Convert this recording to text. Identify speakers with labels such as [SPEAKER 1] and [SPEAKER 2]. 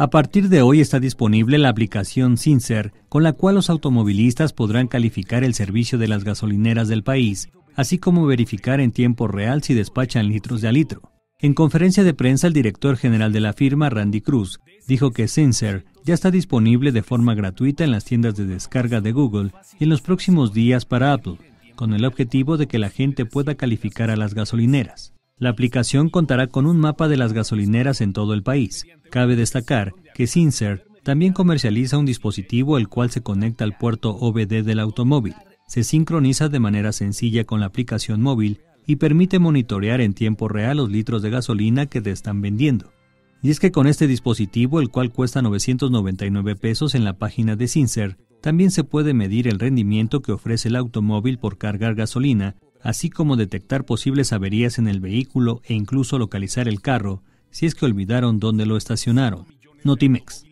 [SPEAKER 1] A partir de hoy está disponible la aplicación Sincer, con la cual los automovilistas podrán calificar el servicio de las gasolineras del país, así como verificar en tiempo real si despachan litros de a litro. En conferencia de prensa, el director general de la firma, Randy Cruz, dijo que Sincer ya está disponible de forma gratuita en las tiendas de descarga de Google y en los próximos días para Apple, con el objetivo de que la gente pueda calificar a las gasolineras. La aplicación contará con un mapa de las gasolineras en todo el país. Cabe destacar que Sincer también comercializa un dispositivo el cual se conecta al puerto OBD del automóvil. Se sincroniza de manera sencilla con la aplicación móvil y permite monitorear en tiempo real los litros de gasolina que te están vendiendo. Y es que con este dispositivo, el cual cuesta 999 pesos en la página de Sincer, también se puede medir el rendimiento que ofrece el automóvil por cargar gasolina así como detectar posibles averías en el vehículo e incluso localizar el carro si es que olvidaron dónde lo estacionaron. Notimex.